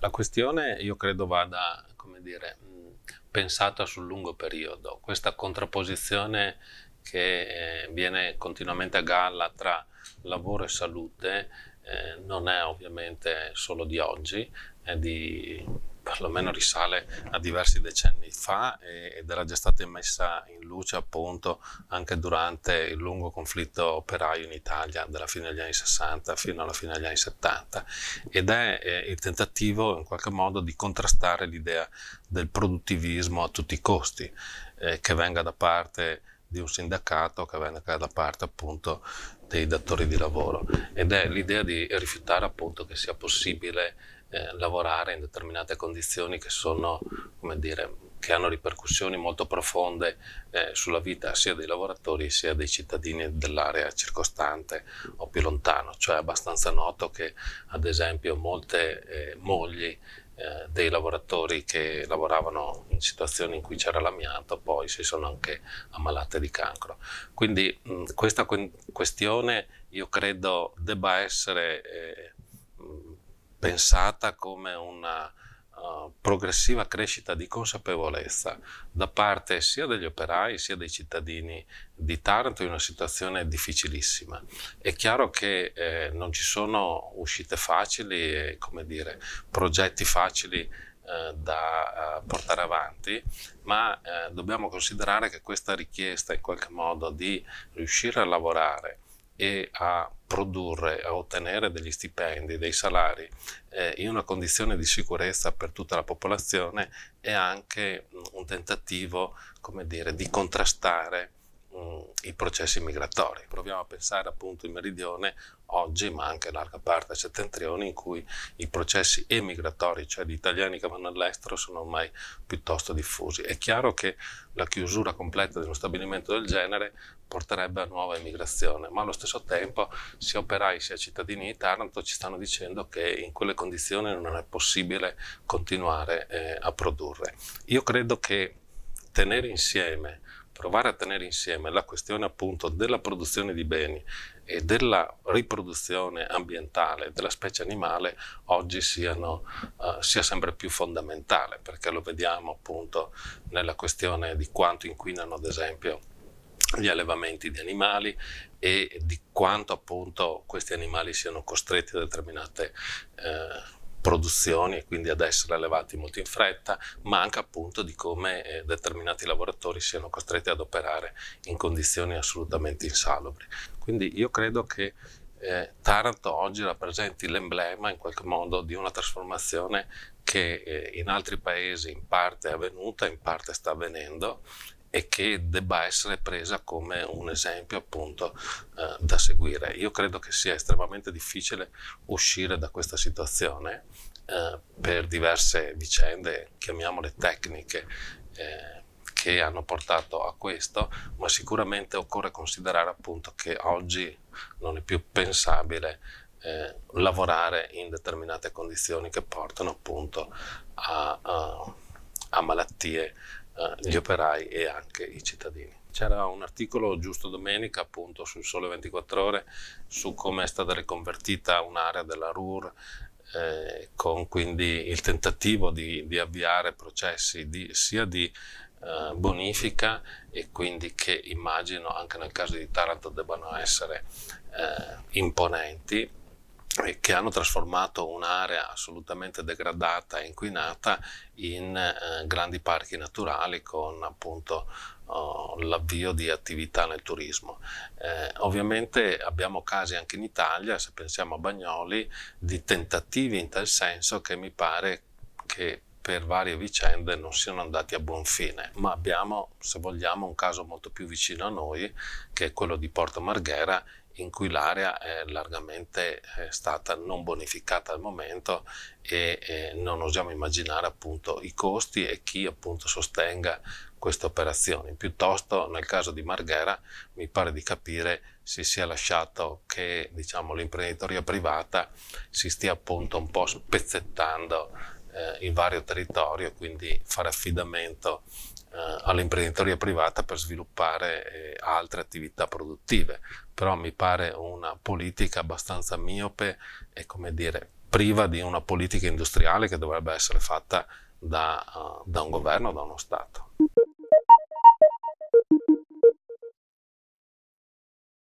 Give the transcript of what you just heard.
La questione io credo vada, come dire, pensata sul lungo periodo. Questa contrapposizione che eh, viene continuamente a galla tra lavoro e salute eh, non è ovviamente solo di oggi, è di perlomeno risale a diversi decenni fa ed era già stata messa in luce appunto anche durante il lungo conflitto operaio in Italia dalla fine degli anni 60 fino alla fine degli anni 70 ed è il tentativo in qualche modo di contrastare l'idea del produttivismo a tutti i costi eh, che venga da parte di un sindacato che venga da parte appunto dei datori di lavoro ed è l'idea di rifiutare appunto che sia possibile eh, lavorare in determinate condizioni che sono, come dire, che hanno ripercussioni molto profonde eh, sulla vita sia dei lavoratori sia dei cittadini dell'area circostante o più lontano. Cioè è abbastanza noto che ad esempio molte eh, mogli eh, dei lavoratori che lavoravano in situazioni in cui c'era l'amianto poi si sono anche ammalate di cancro. Quindi mh, questa que questione io credo debba essere eh, pensata come una uh, progressiva crescita di consapevolezza da parte sia degli operai sia dei cittadini di Taranto in una situazione difficilissima. È chiaro che eh, non ci sono uscite facili e come dire, progetti facili eh, da eh, portare avanti, ma eh, dobbiamo considerare che questa richiesta in qualche modo di riuscire a lavorare e a produrre, a ottenere degli stipendi, dei salari eh, in una condizione di sicurezza per tutta la popolazione è anche mm, un tentativo, come dire, di contrastare mh, mm, i processi migratori. Proviamo a pensare appunto in meridione oggi, ma anche larga parte settentrione, in cui i processi emigratori, cioè di italiani che vanno all'estero, sono ormai piuttosto diffusi. È chiaro che la chiusura completa di uno stabilimento del genere porterebbe a nuova emigrazione, ma allo stesso tempo sia operai sia cittadini di Taranto ci stanno dicendo che in quelle condizioni non è possibile continuare eh, a produrre. Io credo che tenere insieme provare a tenere insieme la questione appunto della produzione di beni e della riproduzione ambientale della specie animale oggi siano, uh, sia sempre più fondamentale perché lo vediamo appunto nella questione di quanto inquinano ad esempio gli allevamenti di animali e di quanto appunto questi animali siano costretti a determinate eh, produzioni e quindi ad essere allevati molto in fretta, ma anche appunto di come eh, determinati lavoratori siano costretti ad operare in condizioni assolutamente insalubri. Quindi io credo che eh, Taranto oggi rappresenti l'emblema in qualche modo di una trasformazione che eh, in altri paesi in parte è avvenuta, in parte sta avvenendo e che debba essere presa come un esempio appunto eh, da seguire. Io credo che sia estremamente difficile uscire da questa situazione eh, per diverse vicende, chiamiamole tecniche, eh, che hanno portato a questo, ma sicuramente occorre considerare appunto che oggi non è più pensabile eh, lavorare in determinate condizioni che portano appunto a, a, a malattie eh, gli operai e anche i cittadini. C'era un articolo giusto domenica appunto sul Sole 24 Ore su come è stata riconvertita un'area della RUR eh, con quindi il tentativo di, di avviare processi di, sia di eh, bonifica e quindi che immagino anche nel caso di Taranto debbano essere eh, imponenti che hanno trasformato un'area assolutamente degradata e inquinata in eh, grandi parchi naturali con appunto oh, l'avvio di attività nel turismo. Eh, ovviamente abbiamo casi anche in Italia, se pensiamo a Bagnoli, di tentativi in tal senso che mi pare che per varie vicende non siano andati a buon fine, ma abbiamo, se vogliamo, un caso molto più vicino a noi, che è quello di Porto Marghera, in cui l'area è largamente eh, stata non bonificata al momento e, non osiamo immaginare appunto i costi e chi appunto sostenga queste operazioni. Piuttosto nel caso di Marghera mi pare di capire si sia lasciato che diciamo, l'imprenditoria privata si stia appunto un po' spezzettando eh, in vario territorio, quindi fare affidamento eh, all'imprenditoria privata per sviluppare eh, altre attività produttive, però mi pare una politica abbastanza miope e come dire priva di una politica industriale che dovrebbe essere fatta da, uh, da un governo, da uno Stato.